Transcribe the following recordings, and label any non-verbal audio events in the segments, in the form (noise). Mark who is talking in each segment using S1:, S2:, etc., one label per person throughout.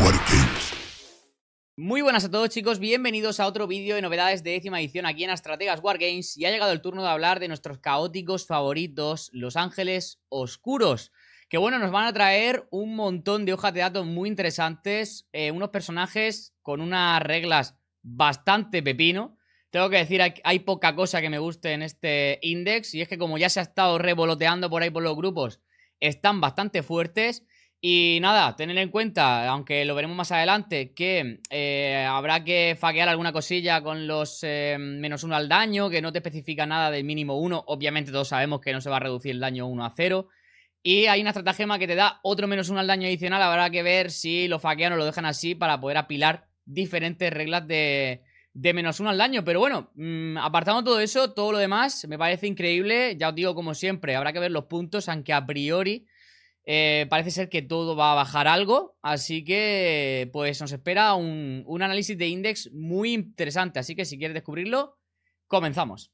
S1: Wargames Muy buenas a todos chicos, bienvenidos a otro vídeo de novedades de décima edición aquí en Astrategas Wargames y ha llegado el turno de hablar de nuestros caóticos favoritos, Los Ángeles Oscuros, que bueno, nos van a traer un montón de hojas de datos muy interesantes, eh, unos personajes con unas reglas bastante pepino, tengo que decir, hay, poca cosa que me guste en este index y es que como ya se ha estado revoloteando por ahí por los grupos, están bastante fuertes y nada, tener en cuenta, aunque lo veremos más adelante, que eh, habrá que faquear alguna cosilla con los eh, menos uno al daño, que no te especifica nada del mínimo uno. Obviamente todos sabemos que no se va a reducir el daño uno a 0. Y hay una estratagema que te da otro menos uno al daño adicional. Habrá que ver si lo faquean o lo dejan así para poder apilar diferentes reglas de, menos uno al daño. Pero bueno, mm, apartando todo eso, todo lo demás me parece increíble. Ya os digo, como siempre, habrá que ver los puntos, aunque a priori eh, parece ser que todo va a bajar algo, así que pues nos espera un, análisis de índice muy interesante, así que si quieres descubrirlo, comenzamos.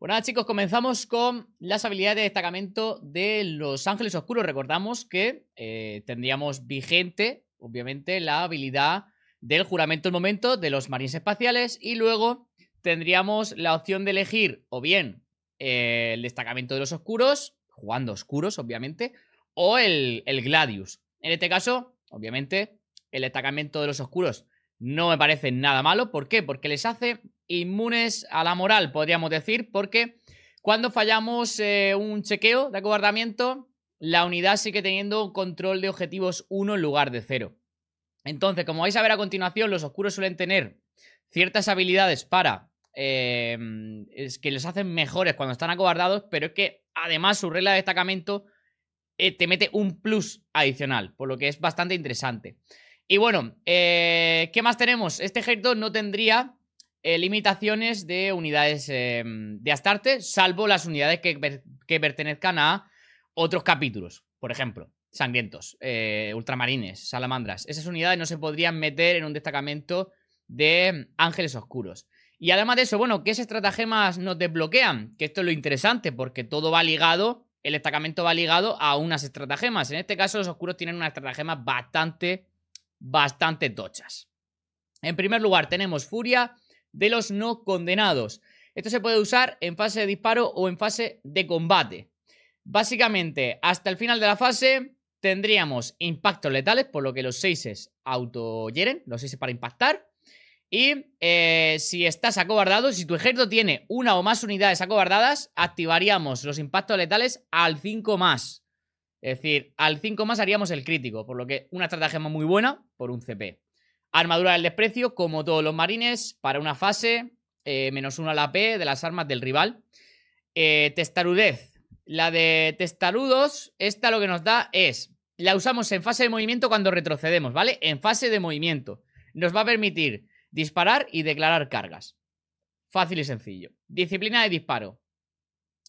S1: Bueno pues chicos, comenzamos con las habilidades de destacamento de los ángeles oscuros. Recordamos que eh, tendríamos vigente, obviamente, la habilidad del juramento el momento de los marines espaciales y luego tendríamos la opción de elegir o bien eh, el destacamento de los oscuros jugando oscuros, obviamente, o el, Gladius. En este caso, obviamente, el destacamento de los oscuros no me parece nada malo. ¿Por qué? Porque les hace inmunes a la moral, podríamos decir, porque cuando fallamos eh, un chequeo de acobardamiento, la unidad sigue teniendo control de objetivos 1 en lugar de 0. Entonces, como vais a ver a continuación, los oscuros suelen tener ciertas habilidades para Em, es que les hacen mejores cuando están acobardados, pero es que además su regla de destacamento eh, te mete un plus adicional, por lo que es bastante interesante. Y bueno, eh, ¿qué más tenemos? Este ejército no tendría eh, limitaciones de unidades em, de Astarte, salvo las unidades que, que, pertenezcan a otros capítulos, por ejemplo. Sangrientos, ultramarines, salamandras. Esas unidades no se podrían meter en un destacamento de ángeles oscuros. Y además de eso, bueno, ¿qué estratagemas nos desbloquean? Que esto es lo interesante, porque todo va ligado, el destacamento va ligado a unas estratagemas. En este caso, los oscuros tienen unas estratagemas bastante, bastante tochas. En primer lugar, tenemos Furia de los no condenados. Esto se puede usar en fase de disparo o en fase de combate. Básicamente, hasta el final de la fase tendríamos impactos letales, por lo que los 6 auto autoyeren, los 6 para impactar. Y eh, si estás acobardado, si tu ejército tiene una o más unidades acobardadas, activaríamos los impactos letales al 5 más. Es decir, al 5 más haríamos el crítico, por lo que una estrategia muy buena por un CP. Armadura del desprecio, como todos los marines, para una fase, eh, menos 1 a la P de las armas del rival. Eh, testarudez. La de testarudos, esta lo que nos da es, la usamos en fase de movimiento cuando retrocedemos, ¿vale? En fase de movimiento. Nos va a permitir Disparar y declarar cargas. Fácil y sencillo. Disciplina de disparo.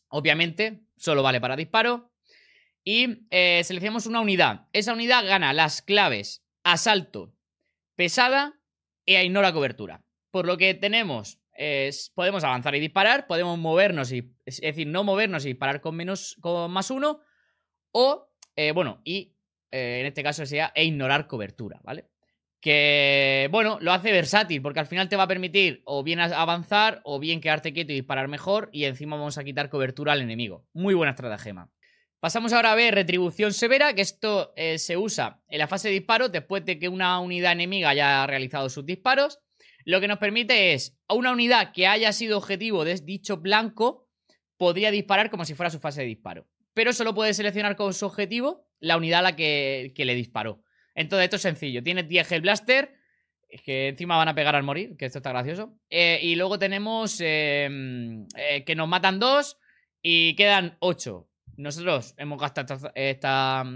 S1: Obviamente, solo vale para disparo. Y eh, seleccionamos una unidad. Esa unidad gana las claves asalto, pesada e ignora cobertura. Por lo que tenemos, es, podemos avanzar y disparar, podemos movernos y, es decir, no movernos y disparar con menos, con más uno, o, eh, bueno, y eh, en este caso sea e ignorar cobertura, ¿vale? que, bueno, lo hace versátil, porque al final te va a permitir o bien avanzar o bien quedarte quieto y disparar mejor, y encima vamos a quitar cobertura al enemigo. Muy buena estratagema. Pasamos ahora a ver retribución severa, que esto eh, se usa en la fase de disparo después de que una unidad enemiga haya realizado sus disparos. Lo que nos permite es, a una unidad que haya sido objetivo de dicho blanco, podría disparar como si fuera su fase de disparo. Pero solo puede seleccionar con su objetivo la unidad a la que le disparó. Entonces, esto es sencillo. Tienes 10 Blaster que encima van a pegar al morir, que esto está gracioso. Eh, y luego tenemos em, eh, que nos matan dos y quedan 8. Nosotros hemos gastado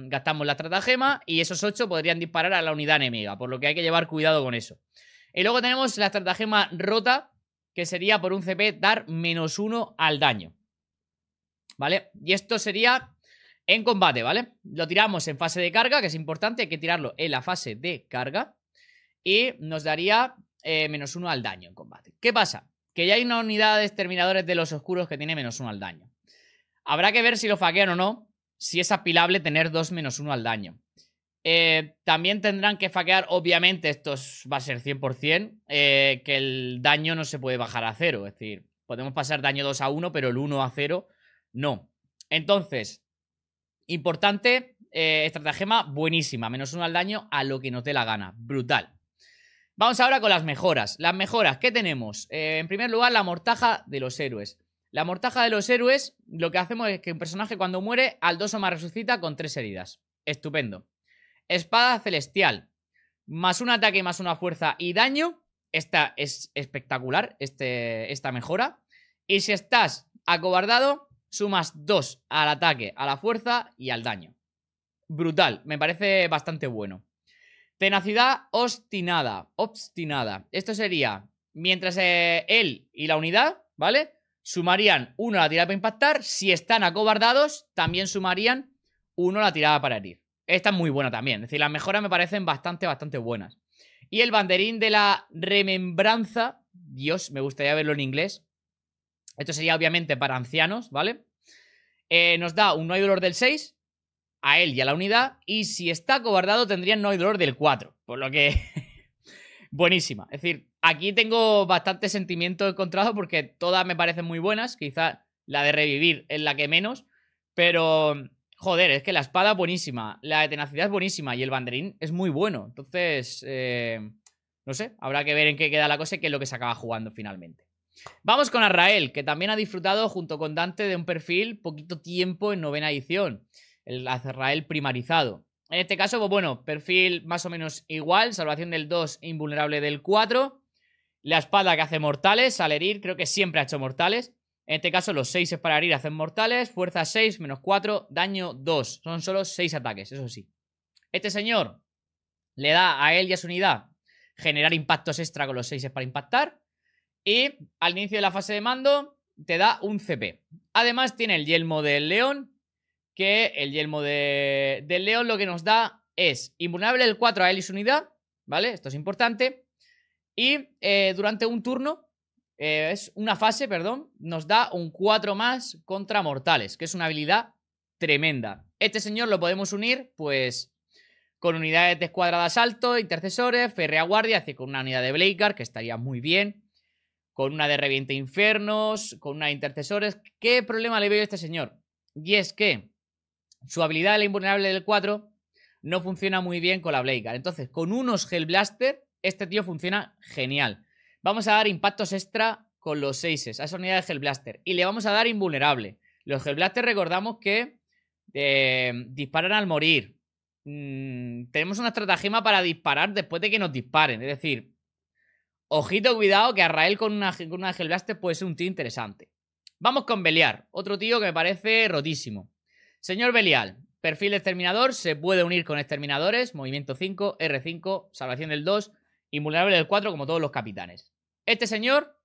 S1: gastamos la estratagema y esos 8 podrían disparar a la unidad enemiga, por lo que hay que llevar cuidado con eso. Y luego tenemos la estratagema rota, que sería por un CP dar menos uno al daño. ¿Vale? Y esto sería en combate, ¿vale? Lo tiramos en fase de carga, que es importante, hay que tirarlo en la fase de carga. Y nos daría eh, menos uno al daño en combate. ¿Qué pasa? Que ya hay una unidad de exterminadores de los oscuros que tiene menos uno al daño. Habrá que ver si lo faquean o no, si es apilable tener dos menos uno al daño. Eh, también tendrán que faquear, obviamente, esto va a ser 100%, eh, que el daño no se puede bajar a cero. Es decir, podemos pasar daño 2 a 1, pero el 1 a 0 no. Entonces, Importante, eh, estratagema buenísima, menos uno al daño a lo que no te la gana, brutal. Vamos ahora con las mejoras. Las mejoras, ¿qué tenemos? Eh, en primer lugar, la mortaja de los héroes. La mortaja de los héroes, lo que hacemos es que un personaje cuando muere, al 2 o más resucita con tres heridas. Estupendo. Espada celestial. Más un ataque, más una fuerza y daño. Esta es espectacular, este, esta mejora. Y si estás acobardado, sumas 2 al ataque, a la fuerza y al daño. Brutal, me parece bastante bueno. Tenacidad obstinada, obstinada. Esto sería, mientras eh, él y la unidad, ¿vale? Sumarían 1 a la tirada para impactar, si están acobardados, también sumarían 1 a la tirada para herir. Esta es muy buena también, es decir, las mejoras me parecen bastante, bastante buenas. Y el banderín de la remembranza, Dios, me gustaría verlo en inglés, esto sería obviamente para ancianos, ¿vale? Eh, nos da un no hay dolor del 6 a él y a la unidad. Y si está cobardado tendrían no hay dolor del 4. Por lo que. (laughs) buenísima. Es decir, aquí tengo bastante sentimiento encontrado porque todas me parecen muy buenas. Quizá la de revivir es la que menos. Pero. Joder, es que la espada buenísima. La de tenacidad es buenísima. Y el banderín es muy bueno. Entonces. Eh, no sé, habrá que ver en qué queda la cosa y qué es lo que se acaba jugando finalmente. Vamos con Arrael, que también ha disfrutado junto con Dante de un perfil poquito tiempo en novena edición, el Azrael primarizado. En este caso, pues bueno, perfil más o menos igual, salvación del 2, invulnerable del 4, la espada que hace mortales, al herir creo que siempre ha hecho mortales. En este caso, los 6 es para herir, hacen mortales, fuerza 6, menos 4, daño 2. Son solo 6 ataques, eso sí. Este señor le da a él y a su unidad generar impactos extra con los 6 para impactar. Y al inicio de la fase de mando te da un CP. Además tiene el yelmo del león, que el yelmo del león lo que nos da es invulnerable el 4 a él y su unidad, ¿vale? Esto es importante. Y eh, durante un turno, eh, es una fase, perdón, nos da un 4 más contra mortales, que es una habilidad tremenda. Este señor lo podemos unir, pues, con unidades de escuadra de asalto, intercesores, ferrea guardia, así con una unidad de Blakar que estaría muy bien con una de Reviente Infernos, con una de Intercesores. ¿Qué problema le veo a este señor? Y es que su habilidad la invulnerable del 4 no funciona muy bien con la Blaker. Entonces, con unos Hellblaster, este tío funciona genial. Vamos a dar impactos extra con los 6 a esa unidad de Hellblaster. Y le vamos a dar invulnerable. Los Hellblaster recordamos que eh, disparan al morir. Mm, tenemos una estratagema para disparar después de que nos disparen. Es decir, Ojito, cuidado, que a Rael con una, con Blaster puede ser un tío interesante. Vamos con Beliar, otro tío que me parece rotísimo. Señor Belial, perfil exterminador, se puede unir con exterminadores, movimiento 5, R5, salvación del 2, invulnerable del 4, como todos los capitanes. Este señor,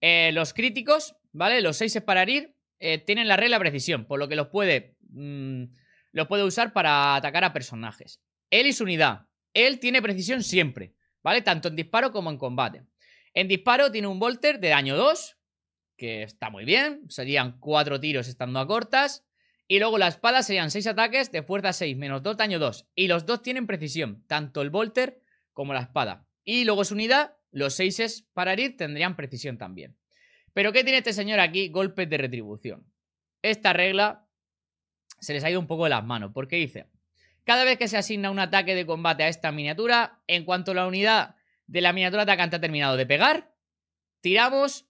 S1: eh, los críticos, ¿vale? Los 6 es para herir, eh, tienen la regla precisión, por lo que los puede, mm, los puede usar para atacar a personajes. Él y su unidad. Él tiene precisión siempre. ¿vale? Tanto en disparo como en combate. En disparo tiene un Volter de daño 2, que está muy bien, serían 4 tiros estando a cortas. Y luego la espada serían 6 ataques de fuerza 6, menos 2, daño 2. Y los dos tienen precisión, tanto el Volter como la espada. Y luego su unidad, los 6 es para herir, tendrían precisión también. Pero ¿qué tiene este señor aquí? Golpes de retribución. Esta regla se les ha ido un poco de las manos, porque dice, cada vez que se asigna un ataque de combate a esta miniatura, en cuanto la unidad de la miniatura atacante ha terminado de pegar, tiramos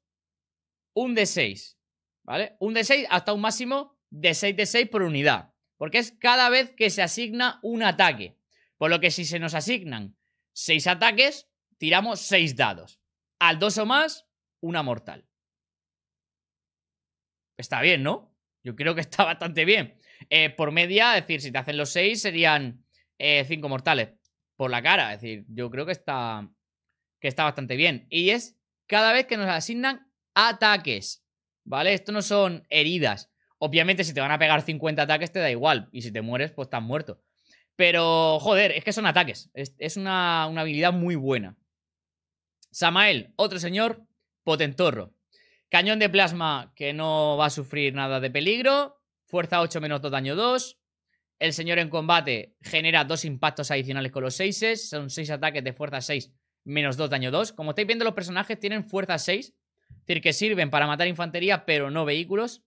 S1: un de 6 ¿vale? Un de 6 hasta un máximo de 6 de 6 por unidad, porque es cada vez que se asigna un ataque. Por lo que si se nos asignan 6 ataques, tiramos 6 dados. Al 2 o más, una mortal. Está bien, ¿no? Yo creo que está bastante bien. Eh, por media, es decir, si te hacen los 6 serían 5 eh, mortales por la cara. Es decir, yo creo que está, que está bastante bien. Y es cada vez que nos asignan ataques, ¿vale? Esto no son heridas. Obviamente, si te van a pegar 50 ataques, te da igual. Y si te mueres, pues estás muerto. Pero, joder, es que son ataques. Es, una, una, habilidad muy buena. Samael, otro señor, potentorro. Cañón de plasma que no va a sufrir nada de peligro fuerza 8 menos 2, daño 2. El señor en combate genera dos impactos adicionales con los 6, son 6 ataques de fuerza 6 menos 2, daño 2. Como estáis viendo, los personajes tienen fuerza 6, es decir, que sirven para matar infantería, pero no vehículos.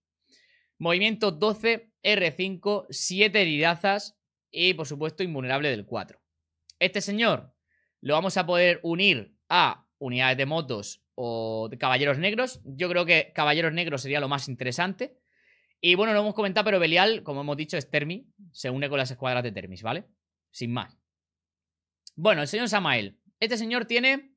S1: Movimiento 12, R5, 7 heridazas y, por supuesto, invulnerable del 4. Este señor lo vamos a poder unir a unidades de motos o de caballeros negros. Yo creo que caballeros negros sería lo más interesante. Y bueno, lo hemos comentado, pero Belial, como hemos dicho, es Termi. Se une con las escuadras de Termis, ¿vale? Sin más. Bueno, el señor Samael. Este señor tiene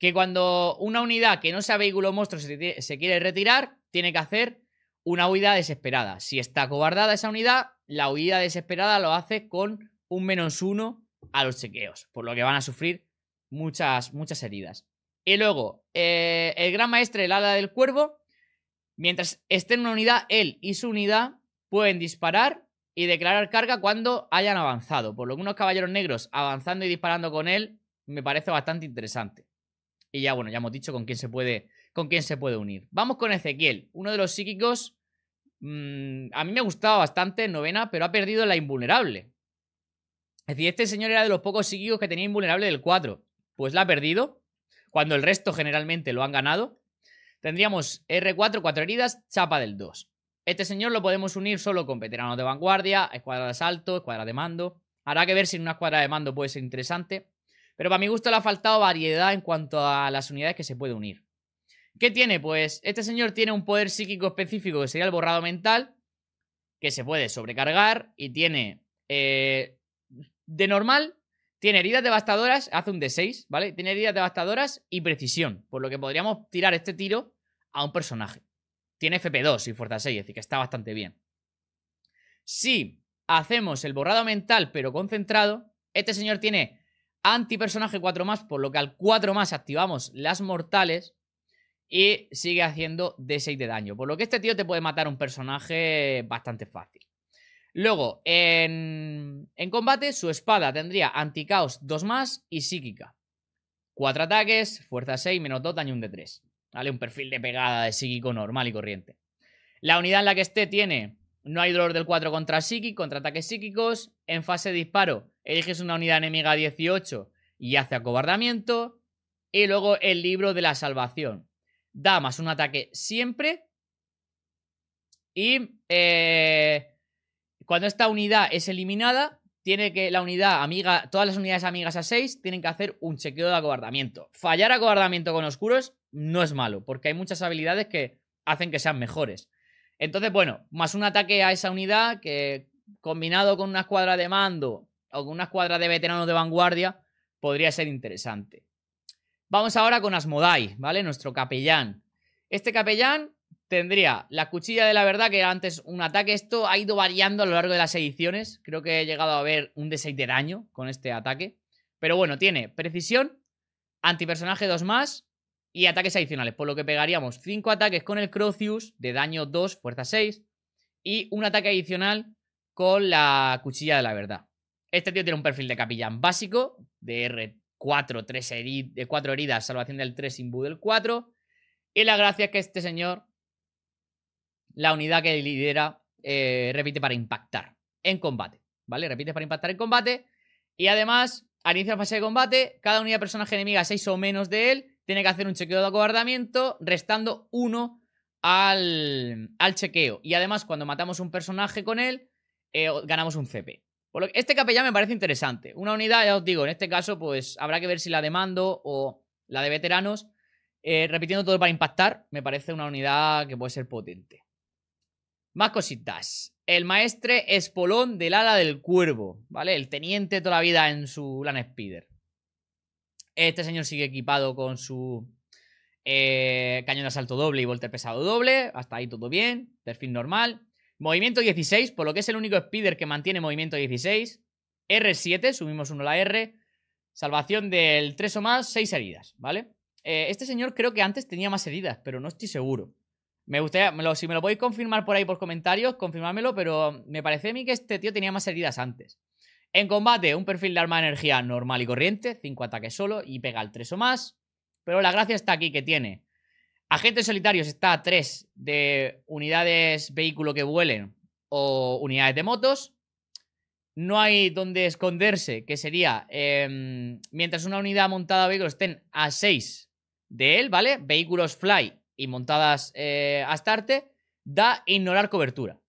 S1: que cuando una unidad que no sea vehículo monstruo se, quiere retirar, tiene que hacer una huida desesperada. Si está acobardada esa unidad, la huida desesperada lo hace con un menos uno a los chequeos, por lo que van a sufrir muchas, muchas heridas. Y luego, eh, el gran maestre, el ala del cuervo, Mientras esté en una unidad, él y su unidad pueden disparar y declarar carga cuando hayan avanzado. Por lo que unos caballeros negros avanzando y disparando con él me parece bastante interesante. Y ya, bueno, ya hemos dicho con quién se puede, con quién se puede unir. Vamos con Ezequiel, uno de los psíquicos. Mm, a mí me ha gustado bastante, novena, pero ha perdido la invulnerable. Es decir, este señor era de los pocos psíquicos que tenía invulnerable del 4. Pues la ha perdido, cuando el resto generalmente lo han ganado. Tendríamos R4, 4 heridas, chapa del 2. Este señor lo podemos unir solo con veteranos de vanguardia, escuadra de asalto, escuadra de mando. Habrá que ver si en una escuadra de mando puede ser interesante. Pero para mi gusto le ha faltado variedad en cuanto a las unidades que se puede unir. ¿Qué tiene? Pues este señor tiene un poder psíquico específico que sería el borrado mental, que se puede sobrecargar y tiene... Eh, de normal, tiene heridas devastadoras, hace un D6, ¿vale? Tiene heridas devastadoras y precisión, por lo que podríamos tirar este tiro a un personaje. Tiene FP2 y fuerza 6, es decir, que está bastante bien. Si hacemos el borrado mental pero concentrado, este señor tiene antipersonaje 4 más, por lo que al 4 más activamos las mortales y sigue haciendo D6 de daño. Por lo que este tío te puede matar un personaje bastante fácil. Luego, en, en combate, su espada tendría anticaos 2 más y psíquica. 4 ataques, fuerza 6, menos 2, daño 1 de 3. Un perfil de pegada de psíquico normal y corriente. La unidad en la que esté tiene no hay dolor del 4 contra psíquico, contra ataques psíquicos. En fase de disparo, eliges una unidad enemiga 18 y hace acobardamiento. Y luego el libro de la salvación. Da más un ataque siempre. Y eh, cuando esta unidad es eliminada, tiene que la unidad amiga, todas las unidades amigas a 6 tienen que hacer un chequeo de acobardamiento. Fallar acobardamiento con oscuros no es malo, porque hay muchas habilidades que hacen que sean mejores. Entonces, bueno, más un ataque a esa unidad que combinado con una escuadra de mando o con una escuadra de veteranos de vanguardia podría ser interesante. Vamos ahora con Asmodai, ¿vale? Nuestro capellán. Este capellán Tendría la cuchilla de la verdad, que era antes un ataque. Esto ha ido variando a lo largo de las ediciones. Creo que he llegado a ver un de 6 de daño con este ataque. Pero bueno, tiene precisión, antipersonaje 2 más y ataques adicionales. Por lo que pegaríamos 5 ataques con el Crocius de daño 2, fuerza 6. Y un ataque adicional con la cuchilla de la verdad. Este tío tiene un perfil de capillán básico, de R4, 3 de 4 heridas, salvación del 3, imbu del 4. Y la gracia es que este señor la unidad que lidera eh, repite para impactar en combate, ¿vale? Repite para impactar en combate y además, al inicio de la fase de combate, cada unidad de personaje enemiga 6 o menos de él tiene que hacer un chequeo de acobardamiento restando 1 al, al, chequeo. Y además, cuando matamos un personaje con él, eh, ganamos un CP. este capellán me parece interesante. Una unidad, ya os digo, en este caso, pues habrá que ver si la de mando o la de veteranos. Eh, repitiendo todo para impactar, me parece una unidad que puede ser potente. Más cositas. El maestre Espolón del ala del cuervo, ¿vale? El teniente toda la vida en su LAN Speeder. Este señor sigue equipado con su eh, cañón de asalto doble y volter pesado doble. Hasta ahí todo bien. Perfil normal. Movimiento 16, por lo que es el único speeder que mantiene movimiento 16. R7, subimos uno la R. Salvación del 3 o más, 6 heridas, ¿vale? Eh, este señor creo que antes tenía más heridas, pero no estoy seguro. Me gustaría, si me lo podéis confirmar por ahí por comentarios, confirmármelo, pero me parece a mí que este tío tenía más heridas antes. En combate, un perfil de arma de energía normal y corriente, 5 ataques solo y pega al 3 o más. Pero la gracia está aquí que tiene. Agentes solitarios está a 3 de unidades vehículo que vuelen o unidades de motos. No hay donde esconderse, que sería em, mientras una unidad montada de vehículos estén a 6 de él, ¿vale? Vehículos fly y montadas eh, a starte da ignorar cobertura,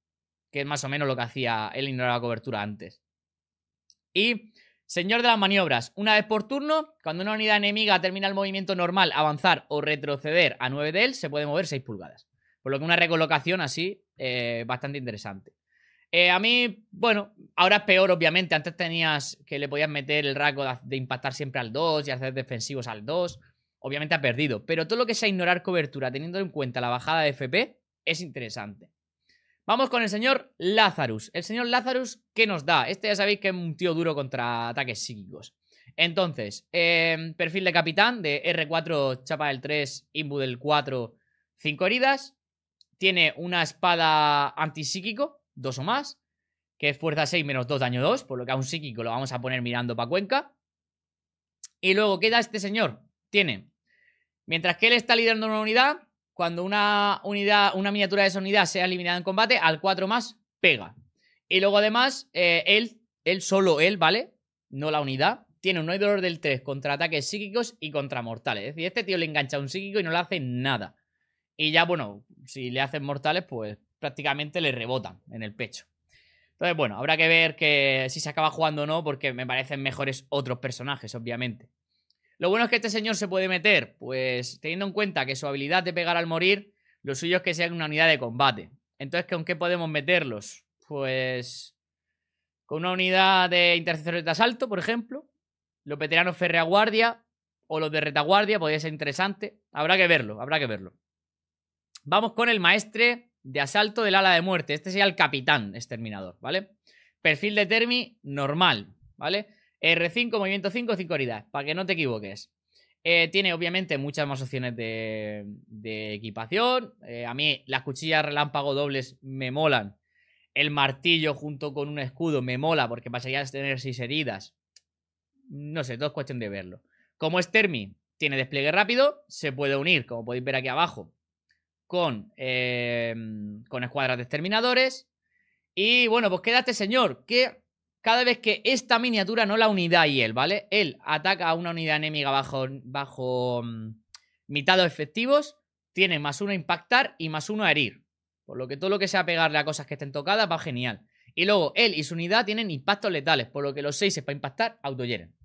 S1: que es más o menos lo que hacía Él ignorar cobertura antes. Y señor de las maniobras, una vez por turno, cuando una unidad enemiga termina el movimiento normal, avanzar o retroceder a 9 de él, se puede mover 6 pulgadas. Por lo que una recolocación así, eh, bastante interesante. Eh, a mí, bueno, ahora es peor, obviamente. Antes tenías que le podías meter el rasgo de, de impactar siempre al 2 y hacer defensivos al 2 obviamente ha perdido. Pero todo lo que sea ignorar cobertura teniendo en cuenta la bajada de FP es interesante. Vamos con el señor Lazarus. El señor Lazarus, ¿qué nos da? Este ya sabéis que es un tío duro contra ataques psíquicos. Entonces, em, perfil de capitán de R4, chapa del 3, Imbu del 4, 5 heridas. Tiene una espada antipsíquico, 2 o más, que es fuerza 6 menos 2, daño 2, por lo que a un psíquico lo vamos a poner mirando para Cuenca. Y luego da este señor. Tiene Mientras que él está liderando una unidad, cuando una unidad, una miniatura de esa unidad sea eliminada en combate, al 4 más pega. Y luego además, eh, él, él solo él, ¿vale? No la unidad. Tiene un no hay dolor del 3 contra ataques psíquicos y contra mortales. Es decir, este tío le engancha a un psíquico y no le hace nada. Y ya, bueno, si le hacen mortales, pues prácticamente le rebotan en el pecho. Entonces, bueno, habrá que ver que si se acaba jugando o no, porque me parecen mejores otros personajes, obviamente. Lo bueno es que este señor se puede meter, pues teniendo en cuenta que su habilidad de pegar al morir, lo suyo es que sea una unidad de combate. Entonces, ¿con qué podemos meterlos? Pues con una unidad de intercesores de asalto, por ejemplo, los veteranos ferreaguardia o los de retaguardia, podría ser interesante. Habrá que verlo, habrá que verlo. Vamos con el maestre de asalto del ala de muerte. Este sería el capitán exterminador, ¿vale? Perfil de Termi normal, ¿vale? R5, movimiento 5, 5 heridas, para que no te equivoques. Eh, tiene obviamente muchas más opciones de, equipación. Eh, a mí las cuchillas relámpago dobles me molan. El martillo junto con un escudo me mola porque pasaría a tener 6 heridas. No sé, todo es cuestión de verlo. Como es Termi, tiene despliegue rápido, se puede unir, como podéis ver aquí abajo, con, eh, con escuadras de exterminadores. Y bueno, pues quédate señor que cada vez que esta miniatura, no la unidad y él, ¿vale? Él ataca a una unidad enemiga bajo, bajo mm, mitad de efectivos, tiene más uno a impactar y más uno a herir. Por lo que todo lo que sea pegarle a cosas que estén tocadas va genial. Y luego él y su unidad tienen impactos letales, por lo que los seis para impactar autoyeren.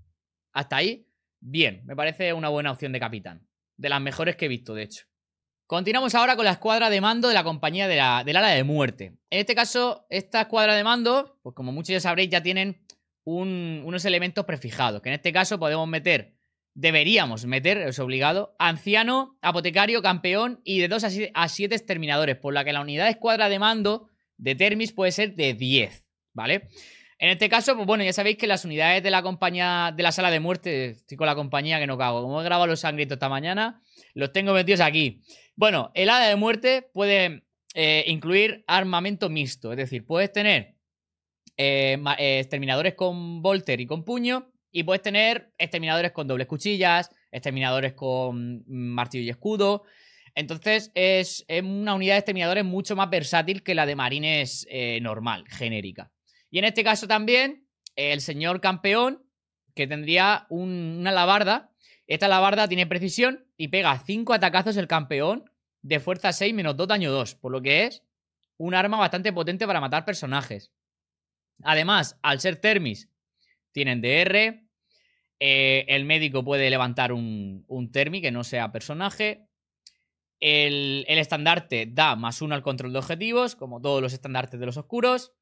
S1: Hasta ahí, bien, me parece una buena opción de capitán. De las mejores que he visto, de hecho. Continuamos ahora con la escuadra de mando de la compañía de la, del ala de muerte. En este caso, esta escuadra de mando, pues como muchos ya sabréis, ya tienen unos elementos prefijados, que en este caso podemos meter, deberíamos meter, es obligado, anciano, apotecario, campeón y de 2 a 7 exterminadores, por la que la unidad de escuadra de mando de Termis puede ser de 10, ¿vale? vale en este caso, pues bueno, ya sabéis que las unidades de la compañía de la sala de muerte, estoy con la compañía que no cago, como he grabado los sangrientos esta mañana, los tengo metidos aquí. Bueno, el ala de muerte puede eh, incluir armamento mixto, es decir, puedes tener eh, eh, exterminadores con volter y con puño, y puedes tener exterminadores con dobles cuchillas, exterminadores con mm, martillo y escudo. Entonces es, una unidad de exterminadores mucho más versátil que la de marines normal, genérica. Y en este caso también, el señor campeón, que tendría una alabarda. Esta alabarda tiene precisión y pega 5 atacazos el campeón de fuerza 6 menos 2 daño 2, por lo que es un arma bastante potente para matar personajes. Además, al ser termis, tienen DR. Eh, el médico puede levantar un, un, termi que no sea personaje. El, el estandarte da más uno al control de objetivos, como todos los estandartes de los oscuros.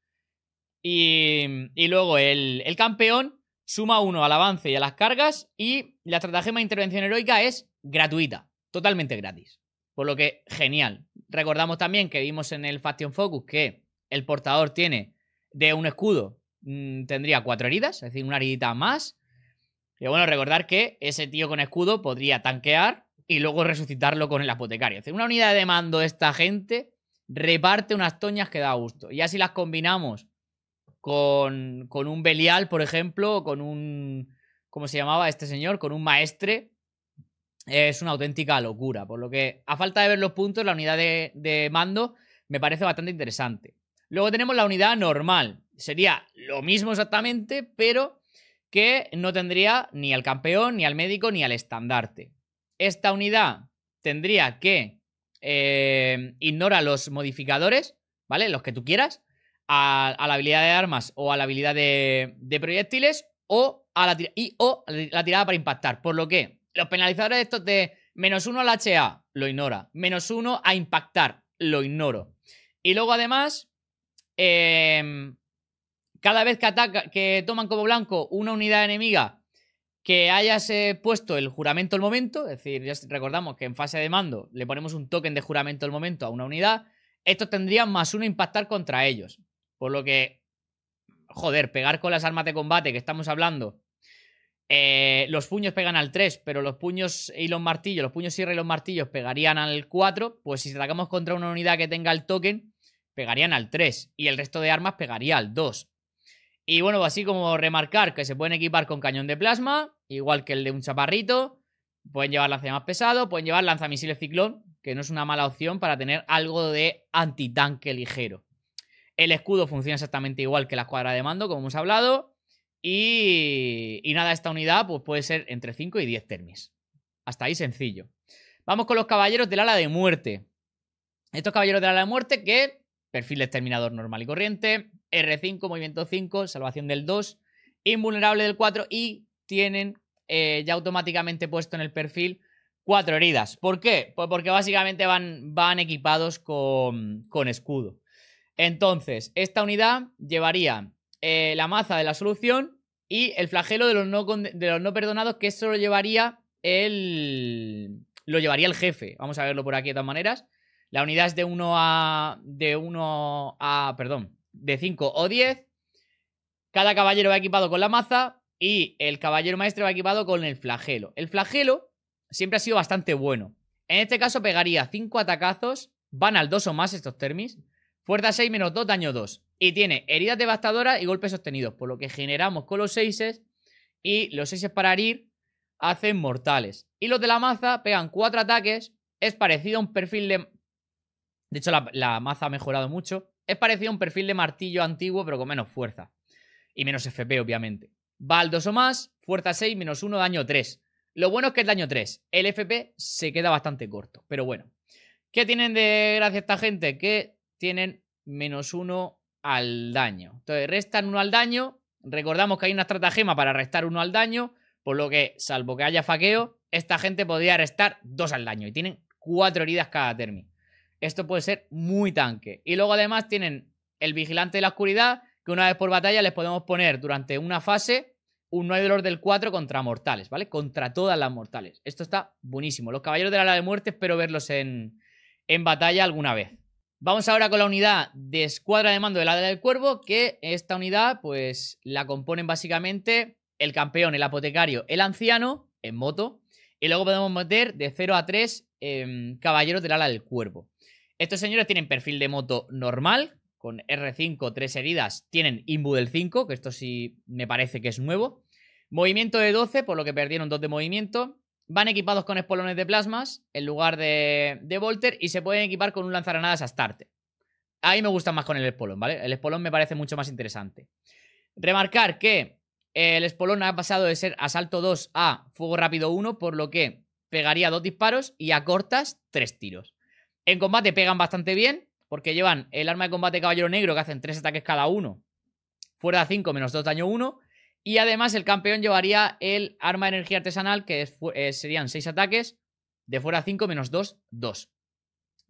S1: Mm, y, luego el, campeón suma uno al avance y a las cargas. Y la estrategia de intervención heroica es gratuita, totalmente gratis. Por lo que, genial. Recordamos también que vimos en el Faction Focus que el portador tiene de un escudo, mm, tendría cuatro heridas, es decir, una heridita más. Y bueno, recordar que ese tío con escudo podría tanquear y luego resucitarlo con el apotecario. Es decir, una unidad de mando de esta gente reparte unas toñas que da gusto. Y así las combinamos con, un Belial, por ejemplo, con un... ¿Cómo se llamaba este señor? Con un maestre. Es una auténtica locura, por lo que a falta de ver los puntos, la unidad de, mando me parece bastante interesante. Luego tenemos la unidad normal. Sería lo mismo exactamente, pero que no tendría ni al campeón, ni al médico, ni al estandarte. Esta unidad tendría que eh, ignora los modificadores, ¿vale? Los que tú quieras a, la habilidad de armas o a la habilidad de, proyectiles o a la, y, o la tirada para impactar. Por lo que los penalizadores estos de menos uno al HA, lo ignora. Menos uno a impactar, lo ignoro. Y luego además, em, cada vez que, ataca, que toman como blanco una unidad enemiga que hayas eh, puesto el juramento al momento, es decir, ya recordamos que en fase de mando le ponemos un token de juramento al momento a una unidad, estos tendrían más uno impactar contra ellos. Por lo que, joder, pegar con las armas de combate que estamos hablando. Eh, los puños pegan al 3, pero los puños y los martillos, los puños y los martillos pegarían al 4. Pues si atacamos contra una unidad que tenga el token, pegarían al 3. Y el resto de armas pegaría al 2. Y bueno, así como remarcar que se pueden equipar con cañón de plasma, igual que el de un chaparrito. Pueden llevar lance más pesado, pueden llevar lanzamisiles ciclón, que no es una mala opción para tener algo de antitanque ligero. El escudo funciona exactamente igual que la cuadra de mando, como hemos hablado. Y, nada, esta unidad pues puede ser entre 5 y 10 termis. Hasta ahí sencillo. Vamos con los caballeros del ala de muerte. Estos caballeros del ala de muerte que perfil de exterminador normal y corriente, R5, movimiento 5, salvación del 2, invulnerable del 4 y tienen eh, ya automáticamente puesto en el perfil cuatro heridas. ¿Por qué? Pues porque básicamente van, van equipados con escudo. Entonces, esta unidad llevaría eh, la maza de la solución y el flagelo de los no, perdonados, que eso lo llevaría el. Lo llevaría el jefe. Vamos a verlo por aquí de todas maneras. La unidad es de 1 a. De 1 a. Perdón. De 5 o 10. Cada caballero va equipado con la maza. Y el caballero maestro va equipado con el flagelo. El flagelo siempre ha sido bastante bueno. En este caso pegaría 5 atacazos. Van al 2 o más estos termis. Fuerza 6 menos 2, daño 2. Y tiene heridas devastadoras y golpes sostenidos, por lo que generamos con los 6 y los 6 para herir hacen mortales. Y los de la maza pegan 4 ataques, es parecido a un perfil de... De hecho, la, la maza ha mejorado mucho. Es parecido a un perfil de martillo antiguo, pero con menos fuerza. Y menos FP, obviamente. Va 2 o más, fuerza 6, menos 1, daño 3. Lo bueno es que el daño 3, el FP se queda bastante corto, pero bueno. ¿Qué tienen de gracia esta gente? Que tienen menos uno al daño. Entonces, restan uno al daño. Recordamos que hay una estratagema para restar uno al daño, por lo que, salvo que haya faqueo, esta gente podría restar dos al daño y tienen cuatro heridas cada termi. Esto puede ser muy tanque. Y luego además tienen el vigilante de la oscuridad, que una vez por batalla les podemos poner durante una fase un 9 dolor del 4 contra mortales, ¿vale? Contra todas las mortales. Esto está buenísimo. Los caballeros de la ala de muerte espero verlos en, en batalla alguna vez. Vamos ahora con la unidad de escuadra de mando del ala del Cuervo, que esta unidad pues la componen básicamente el campeón, el apotecario, el anciano en moto, y luego podemos meter de 0 a 3 em, caballeros del ala del cuervo. Estos señores tienen perfil de moto normal, con R5, 3 heridas, tienen Imbu del 5, que esto sí me parece que es nuevo. Movimiento de 12, por lo que perdieron 2 de movimiento. Van equipados con espolones de plasmas en lugar de, de Volter y se pueden equipar con un a Astarte. Ahí me gusta más con el espolón, ¿vale? El espolón me parece mucho más interesante. Remarcar que el espolón ha pasado de ser asalto 2 a fuego rápido 1, por lo que pegaría dos disparos y a cortas tres tiros. En combate pegan bastante bien, porque llevan el arma de combate caballero negro que hacen tres ataques cada uno, Fuera 5 menos 2 daño 1, y además el campeón llevaría el arma de energía artesanal, que eh, serían 6 ataques, de fuera 5 menos 2, 2.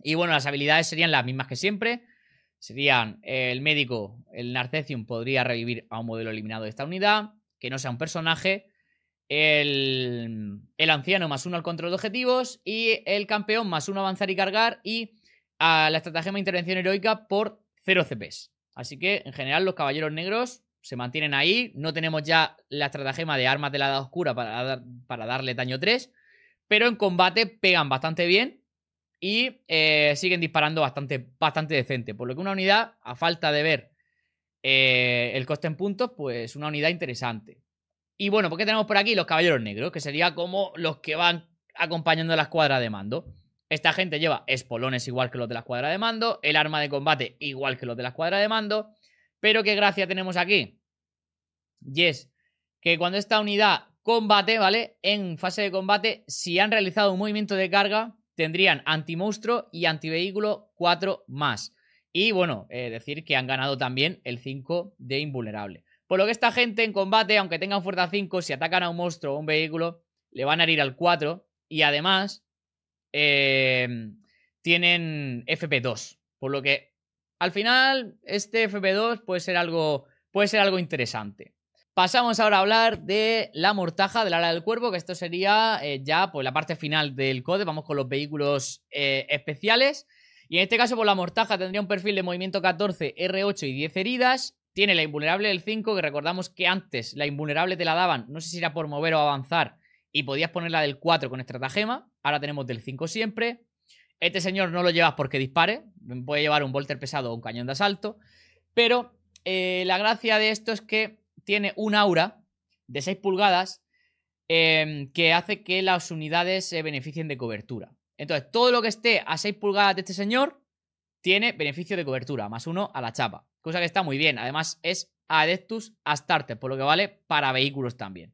S1: Y bueno, las habilidades serían las mismas que siempre. Serían eh, el médico, el Narcecium podría revivir a un modelo eliminado de esta unidad, que no sea un personaje. El, anciano más uno al control de objetivos y el campeón más uno avanzar y cargar y a la estratagema de intervención heroica por 0 CPs. Así que en general los caballeros negros se mantienen ahí. No tenemos ya la estratagema de armas de la edad oscura para, para darle daño 3, pero en combate pegan bastante bien y eh, siguen disparando bastante, bastante decente. Por lo que una unidad, a falta de ver eh, el coste en puntos, pues una unidad interesante. Y bueno, ¿por qué tenemos por aquí los caballeros negros? Que sería como los que van acompañando a la escuadra de mando. Esta gente lleva espolones igual que los de la escuadra de mando, el arma de combate igual que los de la escuadra de mando. Pero qué gracia tenemos aquí. Y es que cuando esta unidad combate, ¿vale? En fase de combate, si han realizado un movimiento de carga, tendrían antimonstruo y antivehículo 4 más. Y bueno, eh, decir que han ganado también el 5 de invulnerable. Por lo que esta gente en combate, aunque tengan fuerza 5, si atacan a un monstruo o un vehículo, le van a herir al 4. Y además, em, tienen FP2. Por lo que al final, este FP2 puede ser algo, puede ser algo interesante. Pasamos ahora a hablar de la mortaja del ala del cuerpo que esto sería eh, ya pues, la parte final del code. Vamos con los vehículos eh, especiales. Y en este caso, por pues, la mortaja tendría un perfil de movimiento 14, R8 y 10 heridas. Tiene la invulnerable del 5, que recordamos que antes la invulnerable te la daban, no sé si era por mover o avanzar, y podías ponerla del 4 con estratagema. Ahora tenemos del 5 siempre. Este señor no lo llevas porque dispare, puede llevar un volter pesado o un cañón de asalto. Pero eh, la gracia de esto es que tiene un aura de 6 pulgadas em, que hace que las unidades se beneficien de cobertura. Entonces, todo lo que esté a 6 pulgadas de este señor tiene beneficio de cobertura, más uno a la chapa. Cosa que está muy bien. Además, es Adeptus Astartes, por lo que vale para vehículos también.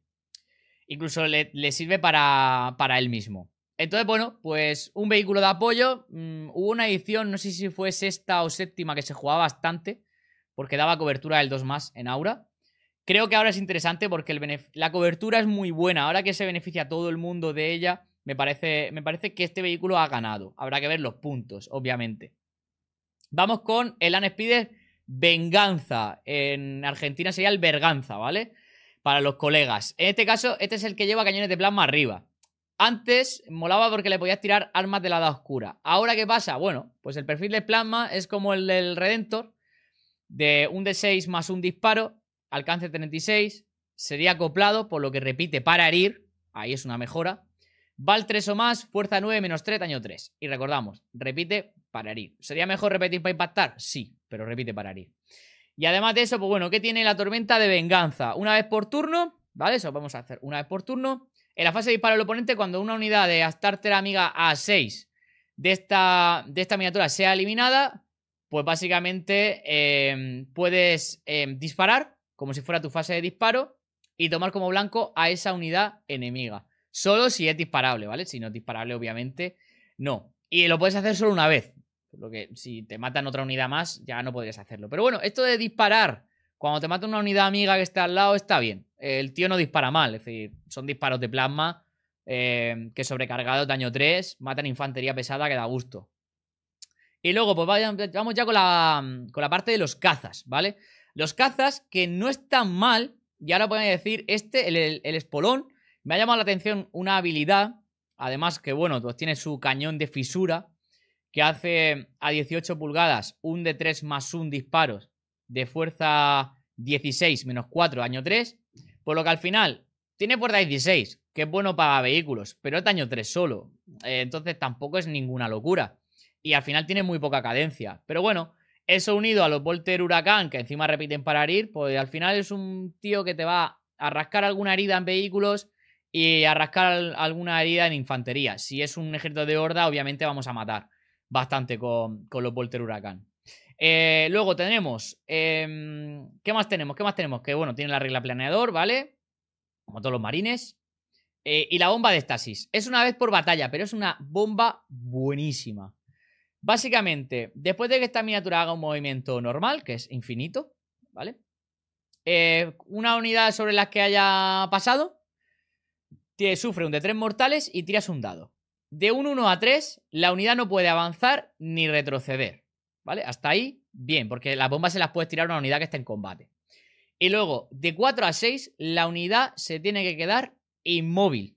S1: Incluso le, sirve para, él mismo. Entonces, bueno, pues un vehículo de apoyo. Mm, hubo una edición, no sé si fue sexta o séptima, que se jugaba bastante, porque daba cobertura del 2 más en aura. Creo que ahora es interesante porque la cobertura es muy buena. Ahora que se beneficia todo el mundo de ella, me parece, me parece que este vehículo ha ganado. Habrá que ver los puntos, obviamente. Vamos con el Speeder Venganza. En Argentina sería el Verganza, ¿vale? Para los colegas. En este caso, este es el que lleva cañones de plasma arriba. Antes molaba porque le podías tirar armas de la edad oscura. Ahora, ¿qué pasa? Bueno, pues el perfil de plasma es como el del Redentor, de un D6 más un disparo, alcance 36, sería acoplado, por lo que repite para herir, ahí es una mejora. Val 3 o más, fuerza 9 menos 3, daño 3. Y recordamos, repite para herir. ¿Sería mejor repetir para impactar? Sí, pero repite para herir. Y además de eso, pues bueno, ¿qué tiene la tormenta de venganza? Una vez por turno, ¿vale? Eso vamos a hacer una vez por turno. En la fase de disparo del oponente, cuando una unidad de Astarter Amiga A6 de esta, de esta miniatura sea eliminada, pues básicamente eh, puedes eh, disparar como si fuera tu fase de disparo y tomar como blanco a esa unidad enemiga. Solo si es disparable, ¿vale? Si no es disparable, obviamente, no. Y lo puedes hacer solo una vez. lo que si te matan otra unidad más, ya no podrías hacerlo. Pero bueno, esto de disparar cuando te mata una unidad amiga que está al lado, está bien. El tío no dispara mal, es decir, son disparos de plasma eh, que sobrecargado, daño 3, matan infantería pesada que da gusto. Y luego, pues vamos ya con la, con la parte de los cazas, ¿vale? Los cazas que no están mal, y ahora pueden decir, este, el, espolón, me ha llamado la atención una habilidad, además que bueno, pues tiene su cañón de fisura, que hace a 18 pulgadas un de 3 más un disparos de fuerza 16 menos 4 daño 3, por lo que al final tiene puerta 16, que es bueno para vehículos, pero es daño 3 solo, eh, entonces tampoco es ninguna locura. Y al final tiene muy poca cadencia, pero bueno, eso unido a los Volter Huracán, que encima repiten para herir, pues al final es un tío que te va a rascar alguna herida en vehículos y a rascar alguna herida en infantería. Si es un ejército de horda, obviamente vamos a matar bastante con, los Volter Huracán. Eh, luego tenemos. Em, ¿Qué más tenemos? ¿Qué más tenemos? Que bueno, tiene la regla planeador, ¿vale? Como todos los marines. Eh, y la bomba de estasis. Es una vez por batalla, pero es una bomba buenísima. Básicamente, después de que esta miniatura haga un movimiento normal, que es infinito, ¿vale? Eh, una unidad sobre la que haya pasado te sufre un de tres mortales y tiras un dado. De un 1 a 3, la unidad no puede avanzar ni retroceder, ¿vale? Hasta ahí, bien, porque las bombas se las puedes tirar a una unidad que está en combate. Y luego, de 4 a 6, la unidad se tiene que quedar inmóvil.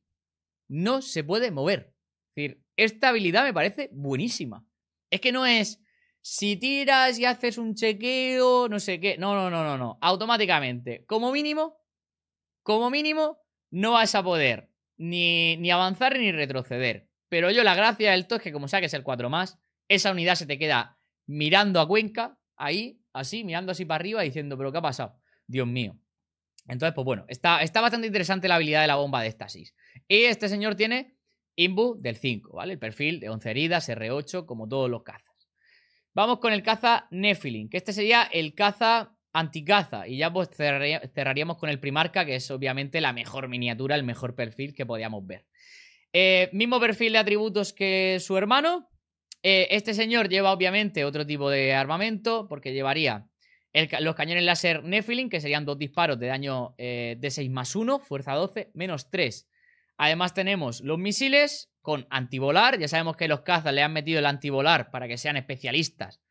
S1: No se puede mover. Es decir, esta habilidad me parece buenísima. Es que no es si tiras y haces un chequeo, no sé qué. No, no, no, no, no. Automáticamente, como mínimo, como mínimo, no vas a poder ni, avanzar ni retroceder. Pero yo la gracia del toque es que como saques el 4 más, esa unidad se te queda mirando a Cuenca, ahí, así, mirando así para arriba, diciendo, pero ¿qué ha pasado? Dios mío. Entonces, pues bueno, está, está bastante interesante la habilidad de la bomba de estasis. Y este señor tiene Imbu del 5, ¿vale? El perfil de 11 heridas, R8, como todos los cazas. Vamos con el caza Nephilim, que este sería el caza anticaza. Y ya pues cerraríamos con el Primarca, que es obviamente la mejor miniatura, el mejor perfil que podíamos ver. Eh, mismo perfil de atributos que su hermano. Eh, este señor lleva obviamente otro tipo de armamento, porque llevaría los cañones láser Nephilim, que serían dos disparos de daño eh, de 6 más 1, fuerza 12, menos 3 Además tenemos los misiles con antivolar. Ya sabemos que los cazas le han metido el antivolar para que sean especialistas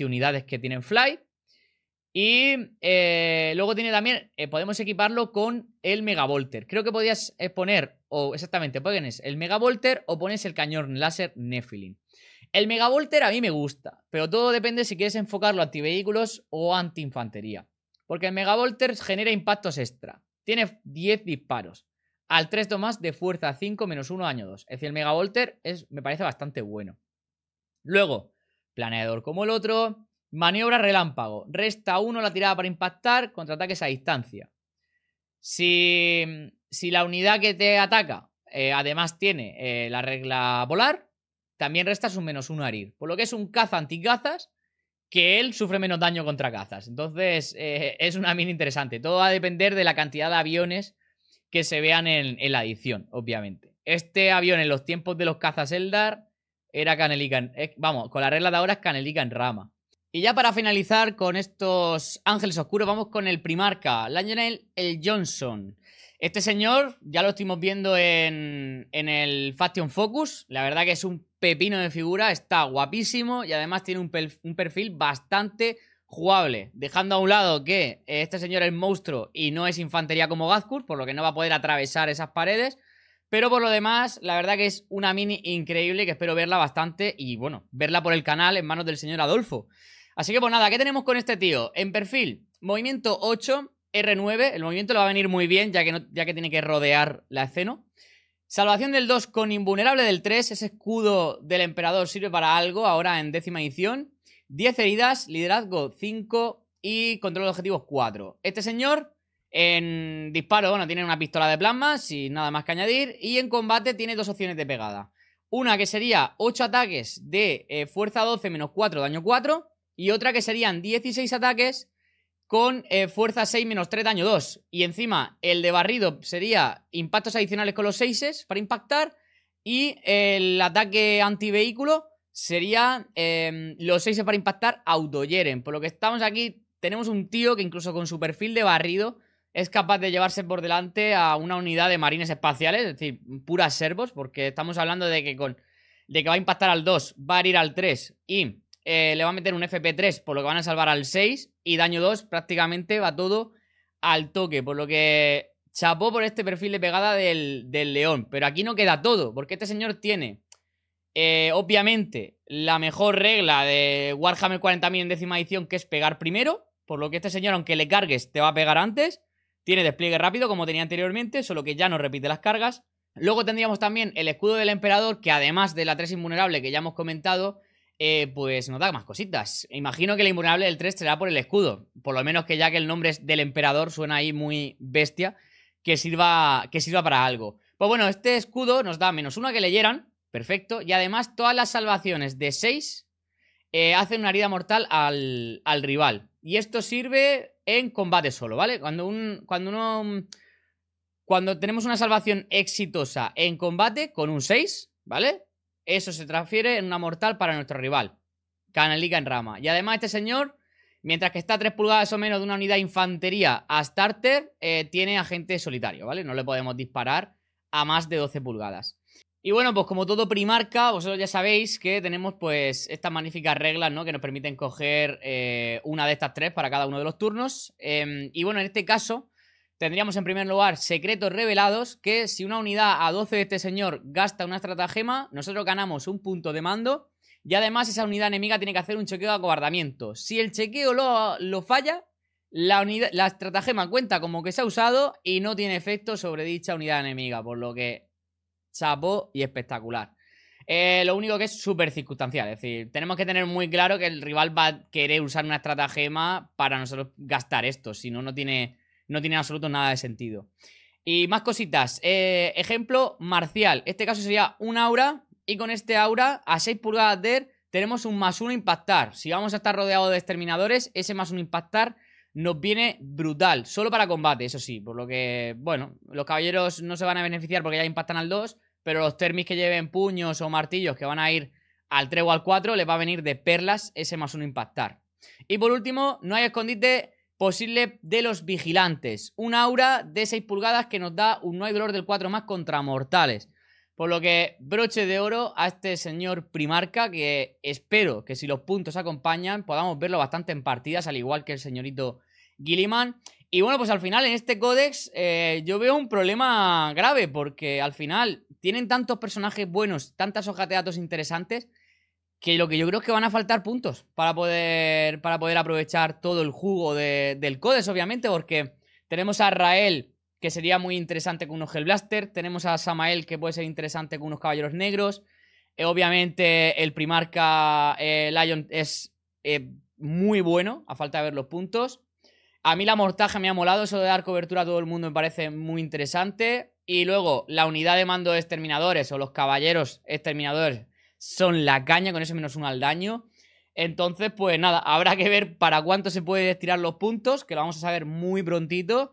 S1: unidades que tienen fly. Y eh, luego tiene también, eh, podemos equiparlo con el Megavolter. Creo que podías poner, o exactamente, pones el Megavolter o pones el cañón láser Nephilim. El Megavolter a mí me gusta, pero todo depende si quieres enfocarlo anti-vehículos o antiinfantería. Porque el Megavolter genera impactos extra. Tiene 10 disparos al 3 tomas de fuerza 5 menos 1 año 2. Es decir, el Megavolter es, me parece bastante bueno. Luego, planeador como el otro. Maniobra relámpago. Resta 1 la tirada para impactar, contraataques a distancia. Si, si la unidad que te ataca eh, además tiene eh, la regla volar, también restas un menos 1 a herir. Por lo que es un caza anti anticazas que él sufre menos daño contra cazas. Entonces, eh, es una mina interesante. Todo va a depender de la cantidad de aviones que se vean en, la edición, obviamente. Este avión en los tiempos de los cazas Eldar era Canelican. Eh, vamos, con la regla de ahora es Canelica en rama. Y ya para finalizar con estos ángeles oscuros, vamos con el primarca, Lionel el Johnson. Este señor ya lo estuvimos viendo en, en el Faction Focus. La verdad que es un pepino de figura, está guapísimo y además tiene un perfil bastante jugable, dejando a un lado que este señor es monstruo y no es infantería como Gazkur, por lo que no va a poder atravesar esas paredes. Pero por lo demás, la verdad que es una mini increíble que espero verla bastante y bueno, verla por el canal en manos del señor Adolfo. Así que pues nada, ¿qué tenemos con este tío? En perfil, movimiento 8, R9, el movimiento le va a venir muy bien ya que, ya que tiene que rodear la escena. Salvación del 2 con invulnerable del 3, ese escudo del emperador sirve para algo ahora en décima edición. 10 heridas, liderazgo 5 y control de objetivos 4. Este señor en disparo, bueno, tiene una pistola de plasma, sin nada más que añadir, y en combate tiene dos opciones de pegada. Una que sería 8 ataques de eh, fuerza 12 menos 4, daño 4, y otra que serían 16 ataques con eh, fuerza 6 menos 3, daño 2. Y encima, el de barrido sería impactos adicionales con los 6 para impactar. Y el ataque antivehículo sería em, los 6 para impactar Autoyeren. Por lo que estamos aquí, tenemos un tío que incluso con su perfil de barrido es capaz de llevarse por delante a una unidad de marines espaciales, es decir, puras servos, porque estamos hablando de que con de que va a impactar al 2, va a ir al 3 y eh, le va a meter un FP3, por lo que van a salvar al 6 y daño 2 prácticamente va todo al toque, por lo que chapó por este perfil de pegada del, del león, pero aquí no queda todo, porque este señor tiene eh, obviamente, la mejor regla de Warhammer 40.000 en décima edición, que es pegar primero, por lo que este señor, aunque le cargues, te va a pegar antes. Tiene despliegue rápido, como tenía anteriormente, solo que ya no repite las cargas. Luego tendríamos también el escudo del emperador, que además de la 3 invulnerable que ya hemos comentado, eh, pues nos da más cositas. Imagino que la invulnerable del 3 será por el escudo, por lo menos que ya que el nombre es del emperador suena ahí muy bestia, que sirva, que sirva para algo. Pues bueno, este escudo nos da menos una que leyeran, Perfecto. Y además, todas las salvaciones de 6 eh, hacen una herida mortal al, rival. Y esto sirve en combate solo, ¿vale? Cuando, un, cuando uno. Cuando tenemos una salvación exitosa en combate con un 6, ¿vale? Eso se transfiere en una mortal para nuestro rival. Canalica en rama. Y además, este señor, mientras que está a 3 pulgadas o menos de una unidad de infantería a starter, eh, tiene agente solitario, ¿vale? No le podemos disparar a más de 12 pulgadas. Y bueno, pues como todo primarca, vosotros ya sabéis que tenemos pues estas magníficas reglas, ¿no? Que nos permiten coger eh, una de estas tres para cada uno de los turnos. Em, y bueno, en este caso tendríamos en primer lugar secretos revelados, que si una unidad a 12 de este señor gasta una estratagema, nosotros ganamos un punto de mando. Y además esa unidad enemiga tiene que hacer un chequeo de acobardamiento. Si el chequeo lo, lo falla, la, unidad, la estratagema cuenta como que se ha usado y no tiene efecto sobre dicha unidad enemiga, por lo que chapo y espectacular. Eh, lo único que es súper circunstancial. Es decir, tenemos que tener muy claro que el rival va a querer usar una estratagema para nosotros gastar esto. Si no, no tiene, no tiene absoluto nada de sentido. Y más cositas. Eh, ejemplo, Marcial. Este caso sería un aura. Y con este aura, a 6 pulgadas de tenemos un más uno impactar. Si vamos a estar rodeados de exterminadores, ese más uno impactar nos viene brutal, solo para combate, eso sí, por lo que, bueno, los caballeros no se van a beneficiar porque ya impactan al 2, pero los termis que lleven puños o martillos que van a ir al 3 o al 4 les va a venir de perlas ese más uno impactar. Y por último, no hay escondite posible de los vigilantes, un aura de 6 pulgadas que nos da un no hay dolor del 4 más contra mortales. Por lo que broche de oro a este señor Primarca, que espero que si los puntos acompañan podamos verlo bastante en partidas, al igual que el señorito Gilliman. Y bueno, pues al final en este códex eh, yo veo un problema grave, porque al final tienen tantos personajes buenos, tantas hojas de datos interesantes, que lo que yo creo es que van a faltar puntos para poder, para poder aprovechar todo el jugo del códex, obviamente, porque tenemos a Rael que sería muy interesante con unos Hellblaster. Tenemos a Samael, que puede ser interesante con unos Caballeros Negros. Eh, obviamente, el Primarca eh, Lion es eh, muy bueno, a falta de ver los puntos. A mí la mortaja me ha molado, eso de dar cobertura a todo el mundo me parece muy interesante. Y luego, la unidad de mando de exterminadores o los caballeros exterminadores son la caña, con eso menos uno al daño. Entonces, pues nada, habrá que ver para cuánto se puede estirar los puntos, que lo vamos a saber muy prontito.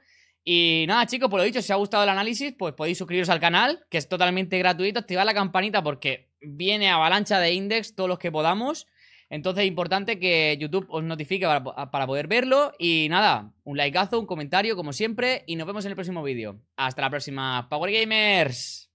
S1: Y nada, chicos, por lo dicho, si os ha gustado el análisis, pues podéis suscribiros al canal, que es totalmente gratuito, activad la campanita porque viene avalancha de index todos los que podamos. Entonces es importante que YouTube os notifique para, para poder verlo. Y nada, un likeazo, un comentario, como siempre, y nos vemos en el próximo vídeo. Hasta la próxima, Power Gamers.